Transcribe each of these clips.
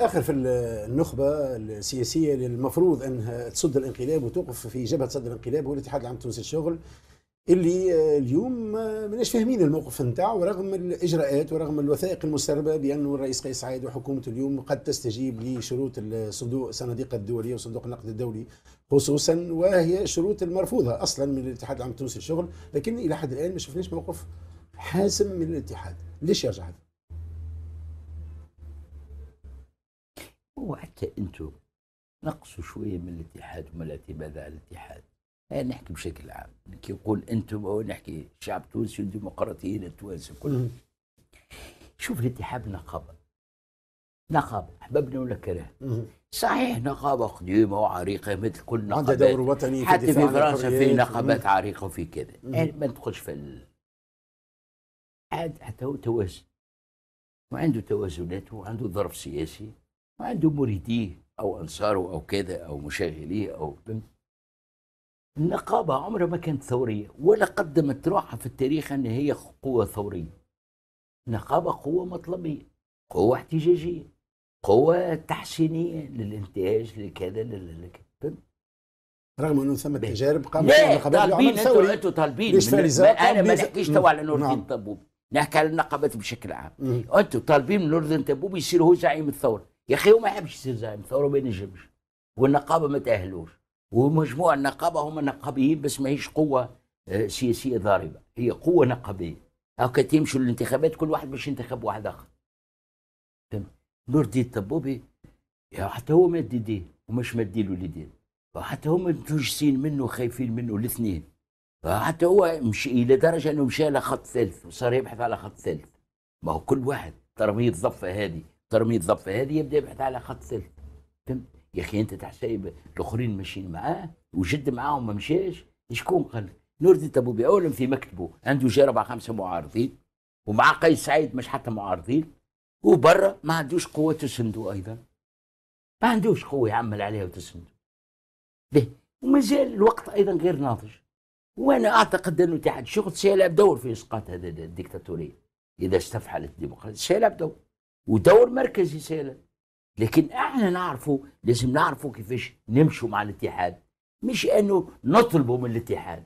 اخر في النخبه السياسيه اللي المفروض انها تصد الانقلاب وتوقف في جبهه صد الانقلاب هو الاتحاد العام التونسي للشغل اللي آه، اليوم آه، ماناش فاهمين الموقف نتاعه رغم الاجراءات ورغم الوثائق المسربه بانه الرئيس قيس سعيد وحكومته اليوم قد تستجيب لشروط الصندوق الصناديق الدوليه وصندوق النقد الدولي خصوصا وهي الشروط المرفوضه اصلا من الاتحاد العام التونسي للشغل لكن الى حد الان ما شفناش موقف حاسم من الاتحاد ليش يرجع هذا؟ وحتى انتم نقصوا شويه من الاتحاد ومن الاعتماد على الاتحاد أنا نحكي بشكل عام كي نقول انتم او نحكي الشعب التونسي والديمقراطيين التوانسه كلهم شوف الاتحاد نقابه نقابه احببنا ولا كرهنا صحيح نقابه قديمه وعريقه مثل كل نقابه عندها دور وطني حتى في فرنسا في نقابات عريقه وفي كذا يعني ما ندخلش في ال... عاد حتى هو توازن وعنده توازنات وعنده ظرف سياسي وعنده مريديه او انصاره او كده او مشغليه او النقابه عمرها ما كانت ثوريه ولا قدمت روحها في التاريخ ان هي قوه ثوريه النقابه قوه مطلبيه قوه احتجاجيه قوه تحسينيه للانتاج لكذا لكذا رغم انه ثم تجارب قامت لا طالبين انتوا طالبين انا ما نحكيش تو على نور الدين نعم. طبوب نحكي على النقابات بشكل عام انتوا طالبين من نور الدين طبوب يصير هو زعيم الثوره يا اخي هو ما يحبش يصير زعيم ثوره ما ينجمش والنقابه ما تاهلوش ومجموع النقابه هم نقابيين بس ماهيش قوه آه، سياسيه ضاربه هي قوه نقابيه هاكا تمشوا للانتخابات كل واحد باش ينتخب واحد اخر نور الدين يا حتى هو ما يديه ومش مد له اليدين حتى هم متوجسين منه خايفين منه الاثنين حتى هو مش الى درجه انه مشى على خط ثالث وصار يبحث على خط ثالث ما هو كل واحد ترى الضفه هذه ترمي الضفه هذه يبدا يبحث على خط ثالث فهمت يا اخي انت تحسب الاخرين ماشيين معاه وجد معاهم ما مشاش شكون قال نور الدين تبوبي اولا في مكتبه عنده جاي اربع خمسه معارضين ومع قيس سعيد مش حتى معارضين وبرا ما عندوش قوه تسندو ايضا ما عندوش قوه يعمل عليها وتسندو به ومازال الوقت ايضا غير ناضج وانا اعتقد انه تحت شغل سيلعب دور في اسقاط هذه الديكتاتوريه اذا استفحلت الديمقراطيه سيلعب دور ودور مركزي سهلا لكن احنا نعرفه لازم نعرفه كيفاش نمشوا مع الاتحاد مش انه نطلبوا من الاتحاد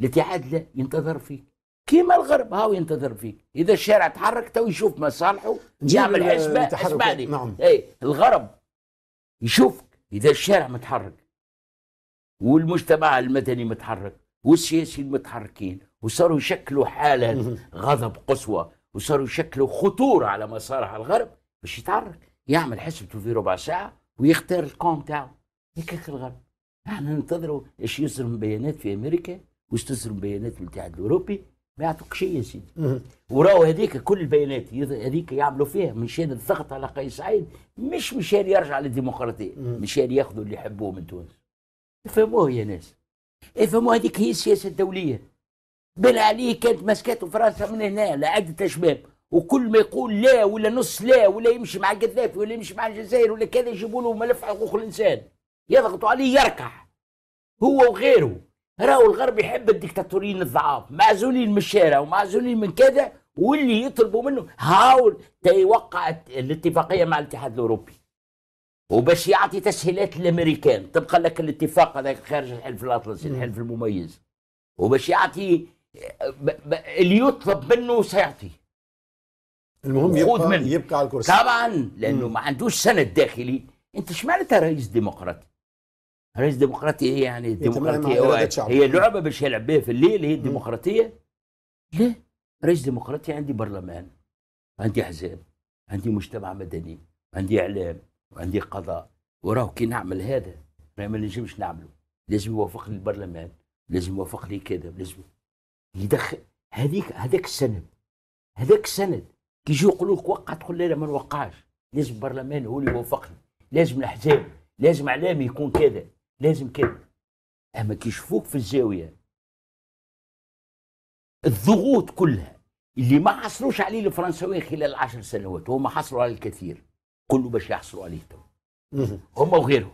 الاتحاد لا ينتظر فيك كيما الغرب هاو ينتظر فيك اذا الشارع تحرك تو يشوف مصالحه يعمل حسبه اسمعني نعم. اي الغرب يشوفك اذا الشارع متحرك والمجتمع المدني متحرك والسياسيين متحركين وصاروا يشكلوا حاله غضب قصوى وصاروا يشكلوا خطوره على مسارح الغرب باش يتعرك يعمل حسبته في ربع ساعه ويختار القوم تاعه هيك الغرب احنا ننتظروا ايش يصدر من بيانات في امريكا واش من بيانات في الاتحاد الاوروبي ما يعطوك شيء يا سيدي وراو هذيك كل البيانات هذيك يعملوا فيها مشان الضغط على قيس سعيد مش مشان يرجع للديمقراطيه مشان ياخذوا اللي يحبوه من تونس افهموه يا ناس افهموا هذيك هي السياسه الدوليه بن علي كانت مسكته فرنسا من هنا لعدة شباب وكل ما يقول لا ولا نص لا ولا يمشي مع القذافي ولا يمشي مع الجزائر ولا كذا يجيبوا له ملف حقوق الانسان يضغطوا عليه يركع هو وغيره راهو الغرب يحب الدكتاتوريين الضعاف معزولين من الشارع ومعزولين من كذا واللي يطلبوا منه هاو وقعت الاتفاقيه مع الاتحاد الاوروبي وباش يعطي تسهيلات للامريكان تبقى لك الاتفاق هذاك خارج الحلف الاطلسي الحلف المميز وباش يعطي اللي يطلب منه سيعطي المهم يبقى منه. يبقى على الكرسي طبعا لانه مم. ما عندوش سند داخلي انت معناتها رئيس ديمقراطي رئيس ديمقراطي ايه يعني الديمقراطيه هي لعبه باش يلعب بيها في الليل هي الديمقراطيه ليه رئيس ديمقراطي عندي برلمان عندي احزاب عندي مجتمع مدني عندي اعلام وعندي قضاء وراه كي نعمل هذا ما نجمش نعمله لازم يوافق لي البرلمان لازم يوافق لي كذا لازم يدخل هذيك هذاك السند هذاك السند كيجي يقولوا لك وقع تقول لا لا ما نوقعش لازم البرلمان هو اللي يوافقني لازم الاحزاب لازم اعلامي يكون كذا لازم كذا اما كيشوفوك في الزاويه الضغوط كلها اللي ما حصلوش عليه الفرنساويين خلال عشر سنوات وهم حصلوا على الكثير كله باش يحصلوا عليه تو هم وغيرهم